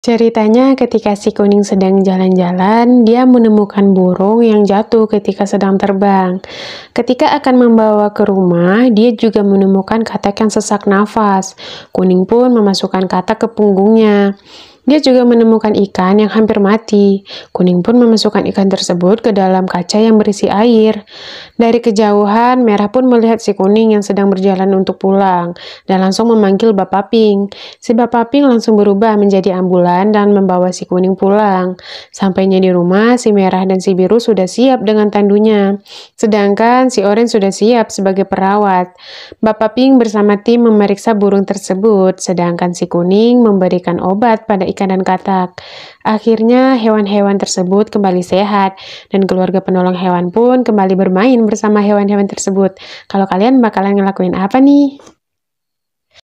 Ceritanya ketika si kuning sedang jalan-jalan, dia menemukan burung yang jatuh ketika sedang terbang. Ketika akan membawa ke rumah, dia juga menemukan katak yang sesak nafas. Kuning pun memasukkan katak ke punggungnya. Dia juga menemukan ikan yang hampir mati. Kuning pun memasukkan ikan tersebut ke dalam kaca yang berisi air. Dari kejauhan, Merah pun melihat si Kuning yang sedang berjalan untuk pulang dan langsung memanggil Bapak Pink. Si Bapak Pink langsung berubah menjadi ambulan dan membawa si Kuning pulang. Sampainya di rumah, si Merah dan si Biru sudah siap dengan tandunya. Sedangkan si Orange sudah siap sebagai perawat. Bapak Pink bersama tim memeriksa burung tersebut, sedangkan si Kuning memberikan obat pada ikan dan katak. Akhirnya hewan-hewan tersebut kembali sehat dan keluarga penolong hewan pun kembali bermain bersama hewan-hewan tersebut. Kalau kalian bakalan ngelakuin apa nih?